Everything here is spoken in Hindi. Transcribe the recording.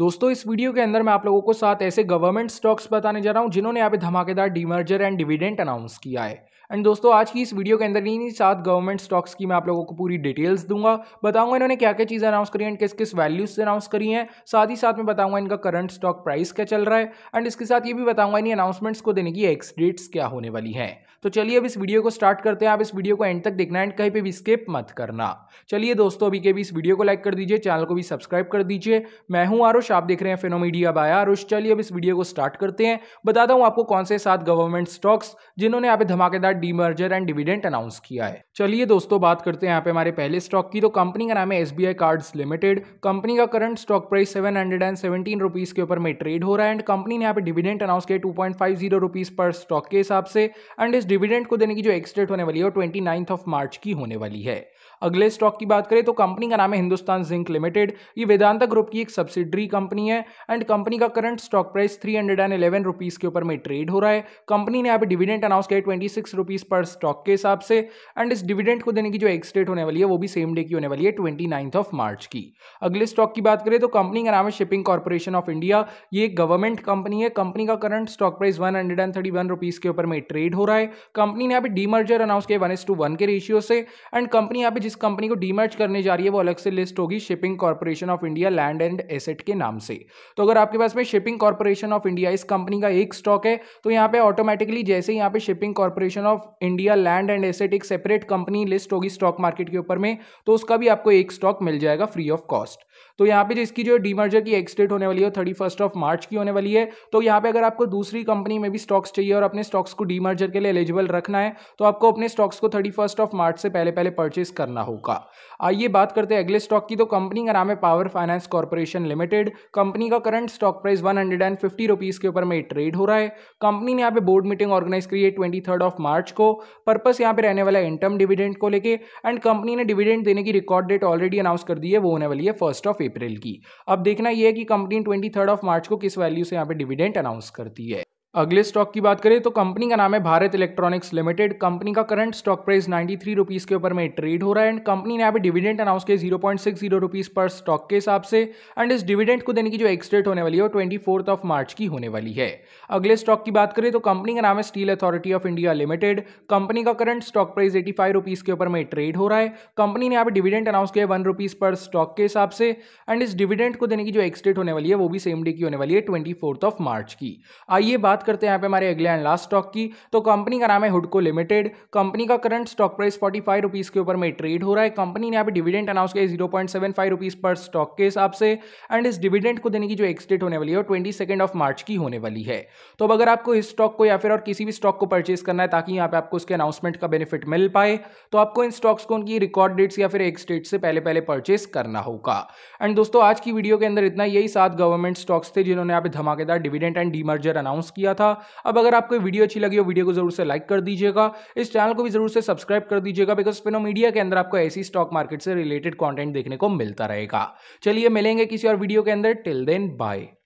दोस्तों इस वीडियो के अंदर मैं आप लोगों को सात ऐसे गवर्नमेंट स्टॉक्स बताने जा रहा हूँ जिन्होंने यहाँ पे धमाकेदार डिमर्जर एंड डिविडेंट अनाउंस किया है एंड दोस्तों आज की इस वीडियो के अंदर इन्हीं सात गवर्नमेंट स्टॉक्स की मैं आप लोगों को पूरी डिटेल्स दूंगा बताऊंगा इन्होंने क्या क्या चीज़ें अनाउंस करी एंड किस किस वैल्यूज से अनाउंस करी हैं साथ ही साथ में बताऊंगा इनका करंट स्टॉक प्राइस क्या चल रहा है एंड इसके साथ ये भी बताऊंगा इन्हीं अनाउंसमेंट्स को देने की एक्स डेट्स क्या होने वाली हैं तो चलिए अब इस वीडियो को स्टार्ट करते हैं आप इस वीडियो को एंड तक देखना एंड कहीं पर भी स्किप मत करना चलिए दोस्तों अभी के भी इस वीडियो को लाइक कर दीजिए चैनल को भी सब्सक्राइब कर दीजिए मैं हूँ आरुष आकाश आप देख रहे हैं फेनोमीडिया बाय आरुष चलिए अब इस वीडियो को स्टार्ट करते हैं बताता हूं आपको कौन से सात गवर्नमेंट स्टॉक्स जिन्होंने यहाँ पे धमाकेदार डीमर्जर एंड डिविडेंट अनाउंस किया है चलिए दोस्तों बात करते हैं यहाँ पे हमारे पहले स्टॉक की तो कंपनी का नाम है एस कार्ड्स लिमिटेड कंपनी का current stock price seven hundred and seventeen के ऊपर में ट्रेड हो रहा है एंड कंपनी ने यहाँ पे डिविडेंट अनाउंस किया two point five zero rupees पर स्टॉक के हिसाब से एंड इस डिविडेंट को देने की जो एक्सडेट होने वाली है वो ट्वेंटी नाइन्थ ऑफ मार्च की होने वाली है अगले स्टॉक की बात करें तो कंपनी का नाम है हिंदुस्तान जिंक लिमिटेड ये वेदांता ग्रुप की एक सब्सिडरी कंपनी है एंड कंपनी का current stock price three hundred and eleven rupees के ऊपर में ट्रेड हो रहा है कंपनी ने यहाँ पे डिविडेंड अनाउंस किया ट्वेंटी सिक्स रुपीज़ पर स्टॉक के हिसाब से एंड इस डिविडेंड को देने की जो एक्स डेट होने वाली है वो भी सेम डे की होने वाली है ट्वेंटी नाइन्थ ऑफ मार्च की अगले स्टॉक की बात करें तो कंपनी का नाम है शिपिंग कॉर्पोरेशन ऑफ इंडिया ये गवर्नमेंट कंपनी है कंपनी का current stock price one hundred and thirty one rupees के ऊपर में ट्रेड हो रहा है कंपनी ने यहाँ पे डीमर्जर अनाउंस किया वन एस टू वन के रेशियो से एंड कंपनी यहाँ पे जिस कंपनी को डीमर्ज करने जा रही है वो अलग से लिस्ट होगी shipping corporation of India land and asset के नाम से तो अगर आपके पास में शिपिंग कॉर्पोरेशन ऑफ इंडिया इस कंपनी का एक स्टॉक है तो यहाँ पे ऑटोमेटिकली जैसे यहाँ पे shipping corporation of India land and asset एक सेपरेट कंपनी लिस्ट होगी स्टॉक मार्केट के ऊपर में तो उसका भी आपको एक स्टॉक मिल जाएगा फ्री ऑफ कॉस्ट तो यहाँ पे जिसकी जो डीमर्जर की एक्सडेट होने वाली है थर्टी फर्स्ट ऑफ मार्च की होने वाली है तो यहाँ पे अगर आपको दूसरी कंपनी में भी स्टॉक्स चाहिए और अपने स्टॉक्स को डीमर्जर के लिए एलिजिबल रखना है तो आपको अपने स्टॉक्स को थर्टी फर्स्ट ऑफ मार्च से पहले पहले परचेज करना होगा आइए बात करते हैं अगले स्टॉक की तो कंपनी का नाम है power finance corporation limited trade company का current stock price one hundred and fifty rupees के ऊपर में ट्रेड हो रहा है कंपनी ने यहाँ पे बोर्ड मीटिंग ऑर्गेनाइज करी है ट्वेंटी थर्ड ऑफ मार्च को पर्पस यहाँ पे रहने वाला है इंटर्म डिविडेंड को लेके एंड कंपनी ने डिविडेंड देने की रिकॉर्ड डेट ऑलरेडी अनाउंस कर दी है वो होने वाली है फर्स्ट ऑफ अप्रैल की अब देखना यह है कि company twenty third of March को किस वैल्यू से यहाँ पे डिविडेंट अनाउंस करती है अगले स्टॉक की बात करें तो कंपनी का नाम है भारत इलेक्ट्रॉनिक्स लिमिटेड कंपनी का current stock price ninety three rupees के ऊपर में ट्रेड हो रहा है एंड कंपनी ने अभी डिविडेंड अनाउंस किया zero point six zero rupees पर स्टॉक के हिसाब से एंड इस डिविडेंड को देने की जो एक्सडेट होने वाली है वो ट्वेंटी फोर्थ ऑफ मार्च की होने वाली है अगले स्टॉक की बात करें तो कंपनी का नाम है steel authority of India limited company का current stock price eighty five rupees के ऊपर में ट्रेड हो रहा है कंपनी ने अभी डिविडेंड अनाउंस किया वन रुपीज़ पर स्टॉक के हिसाब से एंड इस डिविडेंड को देने की जो एक्सडेट होने वाली है वो भी सेम डे की होने वाली है ट्वेंटी फोर्थ ऑफ मार्च की आइए बात बात करते हैं यहाँ पे हमारे अगले एंड लास्ट स्टॉक की तो कंपनी का नाम है हुडको लिमिटेड कंपनी का current stock price forty five rupees के ऊपर में ट्रेड हो रहा है कंपनी ने यहाँ पे डिविडेंड अनाउंस किया zero point seven five rupees पर स्टॉक के हिसाब से एंड इस डिविडेंड को देने की जो एक्सडेट होने वाली है ट्वेंटी सेकेंड ऑफ मार्च की होने वाली है तो अब अगर आपको इस स्टॉक को या फिर और किसी भी स्टॉक को परचेज करना है ताकि यहाँ पे आपको उसके अनाउंसमेंट का बेनिफिट मिल पाए तो आपको इन स्टॉक्स को उनकी रिकॉर्ड डेट्स या फिर एक्सडेट से पहले पहले परचेज करना होगा एंड दोस्तों आज की वीडियो के अंदर इतना यही सात गवर्नमेंट स्टॉक्स थे जिन्होंने यहाँ पे धमाकेदार डिविडेंड एंड डीमर्जर अनाउंस किया किया था अब अगर आपको वीडियो अच्छी लगी हो वीडियो को जरूर से लाइक कर दीजिएगा इस चैनल को भी जरूर से सब्सक्राइब कर दीजिएगा बिकॉज फिनो मीडिया के अंदर आपको ऐसी स्टॉक मार्केट से रिलेटेड कॉन्टेंट देखने को मिलता रहेगा चलिए मिलेंगे किसी और वीडियो के अंदर टिल देन बाय